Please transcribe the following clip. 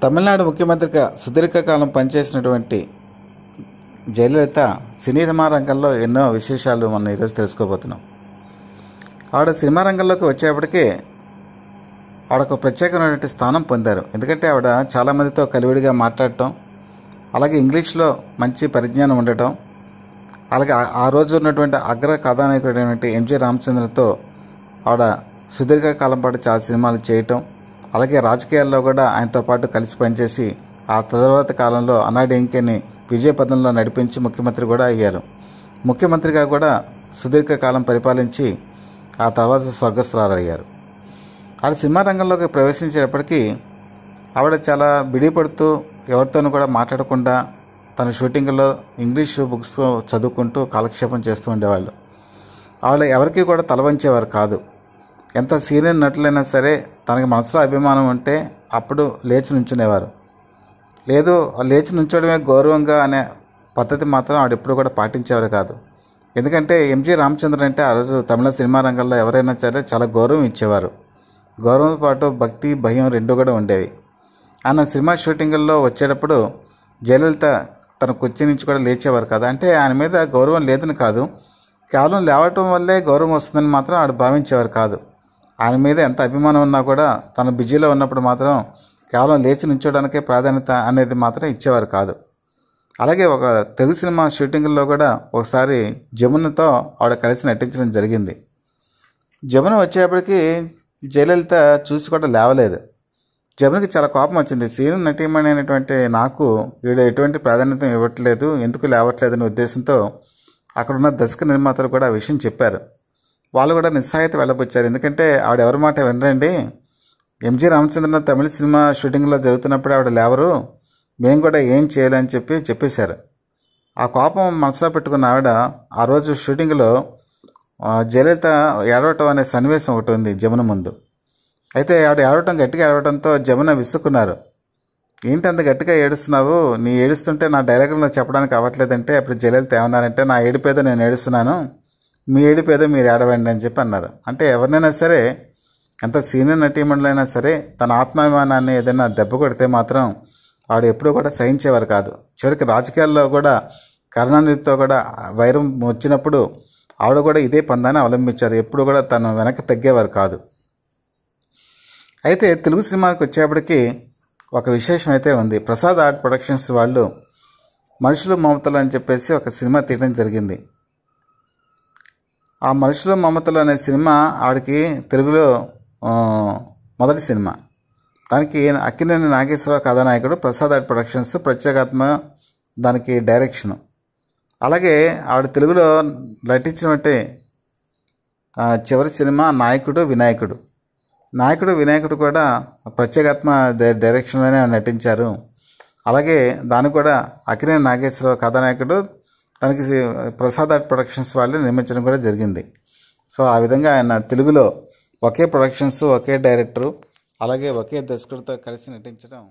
తమిళనాడు ముఖ్యమంత్రిగా సుదీర్ఘకాలం పనిచేసినటువంటి జయలలిత సినీ సినిమా రంగంలో ఎన్నో విశేషాలు మనం ఈరోజు తెలుసుకోబోతున్నాం ఆవిడ సినిమా రంగంలోకి వచ్చేప్పటికే ఆవిడ ఒక ప్రత్యేకమైనటువంటి స్థానం పొందారు ఎందుకంటే ఆవిడ చాలామందితో కలివిడిగా మాట్లాడటం అలాగే ఇంగ్లీష్లో మంచి పరిజ్ఞానం ఉండటం అలాగే ఆ రోజు ఉన్నటువంటి అగ్ర కథానాయకుడు కథానాయకుడైనటువంటి ఎంజి రామచంద్రతో ఆవిడ సుదీర్ఘకాలం పాటు చాలా సినిమాలు చేయటం అలాగే రాజకీయాల్లో కూడా ఆయనతో పాటు కలిసి పనిచేసి ఆ తర్వాత కాలంలో అన్నాడు ఎంకేని విజయపథంలో నడిపించి ముఖ్యమంత్రి కూడా అయ్యారు ముఖ్యమంత్రిగా కూడా సుదీర్ఘకాలం పరిపాలించి ఆ తర్వాత అయ్యారు ఆ సినిమా రంగంలోకి ప్రవేశించేటప్పటికీ ఆవిడ చాలా బిడిపడుతూ ఎవరితోనూ కూడా మాట్లాడకుండా తన షూటింగ్లో ఇంగ్లీష్ బుక్స్ చదువుకుంటూ కాలక్షేపం చేస్తూ ఉండేవాళ్ళు వాళ్ళు ఎవరికి కూడా తలవంచేవారు కాదు ఎంత సీనియర్ నటులైనా సరే తనకి మనసులో అభిమానం ఉంటే అప్పుడు లేచి నుంచునేవారు లేదు లేచి నుంచోడమే గౌరవంగా అనే పద్ధతి మాత్రం ఆవిడ ఎప్పుడు కూడా పాటించేవారు కాదు ఎందుకంటే ఎంజి రామచంద్ర అంటే ఆ రోజు తమిళ సినిమా రంగంలో ఎవరైనా సరే చాలా గౌరవం ఇచ్చేవారు గౌరవంతో పాటు భక్తి భయం రెండు కూడా ఉండేవి అన్న సినిమా షూటింగుల్లో వచ్చేటప్పుడు జయలలిత తన కుర్చీ నుంచి కూడా లేచేవారు కదా అంటే ఆయన మీద గౌరవం లేదని కాదు కేవలం లేవటం వల్లే గౌరవం వస్తుందని మాత్రం ఆడు భావించేవారు కాదు ఆయన మీద ఎంత అభిమానం ఉన్నా కూడా తను బిజీలో ఉన్నప్పుడు మాత్రం కేవలం లేచి నుంచోడానికే ప్రాధాన్యత అనేది మాత్రం ఇచ్చేవారు కాదు అలాగే ఒక తెలుగు సినిమా షూటింగ్లో కూడా ఒకసారి జమునతో ఆవిడ కలిసి నటించడం జరిగింది జమున వచ్చేటప్పటికి జయలలిత చూసి కూడా లేవలేదు జమునికి చాలా కోపం వచ్చింది సీను అనేటువంటి నాకు వీడు ఎటువంటి ప్రాధాన్యత ఇవ్వట్లేదు ఎందుకు లేవట్లేదనే ఉద్దేశంతో అక్కడున్న దర్శక నిర్మాతలు కూడా ఆ విషయం చెప్పారు వాళ్ళు కూడా నిస్సాయత వెళ్ళబొచ్చారు ఎందుకంటే ఆవిడ ఎవరి మాట వినరండి ఎంజి రామచంద్రన్ తమిళ సినిమా షూటింగ్లో జరుగుతున్నప్పుడు ఆవిడ లేవరు మేము కూడా ఏం చేయాలని చెప్పి చెప్పేశారు ఆ కోపం మనసులో పెట్టుకున్న ఆవిడ ఆ రోజు షూటింగ్లో జయలలిత ఏడవటం అనే సన్నివేశం ఒకటి ఉంది జమున ముందు అయితే ఆవిడ ఏడవటం గట్టిగా ఏడవటంతో జమున విసుక్కున్నారు ఏంటి అంత గట్టిగా ఏడుస్తున్నావు నీ ఏడుస్తుంటే నా డైరెక్టర్లో చెప్పడానికి అవ్వట్లేదంటే అప్పుడు జలీలు తేమన్నారంటే నా ఏడుపేదో నేను ఏడుస్తున్నాను మీ ఏడుపేదో మీరు ఏడవండి అని చెప్పి అన్నారు అంటే ఎవరినైనా సరే ఎంత సీనియర్ అయినా సరే తన ఆత్మాభిమానాన్ని ఏదైనా దెబ్బ కొడితే మాత్రం ఆవిడ ఎప్పుడూ కూడా సహించేవారు కాదు చివరికి రాజకీయాల్లో కూడా కరుణానిధితో కూడా వైరం వచ్చినప్పుడు ఆవిడ కూడా ఇదే పందాన్ని అవలంబించారు ఎప్పుడు కూడా తను వెనక్కి తగ్గేవారు కాదు అయితే తెలుగు సినిమాకి వచ్చేప్పటికి ఒక విశేషం అయితే ఉంది ప్రసాద్ ఆర్ట్ ప్రొడక్షన్స్ వాళ్ళు మనుషులు మమతలు అని చెప్పేసి ఒక సినిమా తీయడం జరిగింది ఆ మనుషులు మమతలు అనే సినిమా ఆవిడకి తెలుగులో మొదటి సినిమా దానికి అక్కినేని నాగేశ్వరరావు కథానాయకుడు ప్రసాద్ ఆర్ట్ ప్రొడక్షన్స్ ప్రత్యేకాత్మ దానికి డైరెక్షన్ అలాగే ఆవిడ తెలుగులో నటించినట్టే చివరి సినిమా నాయకుడు వినాయకుడు నాయకుడు వినాయకుడు కూడా ప్రత్యేకాత్మ డైరెక్షన్లోనే నటించారు అలాగే దాన్ని కూడా అకినే నాగేశ్వరరావు కథానాయకుడు తనకి ప్రసాద్ ఆర్ట్ ప్రొడక్షన్స్ వాళ్ళు నిర్మించడం కూడా జరిగింది సో ఆ విధంగా ఆయన తెలుగులో ఒకే ప్రొడక్షన్స్ ఒకే డైరెక్టరు అలాగే ఒకే దర్శకుడితో కలిసి నటించడం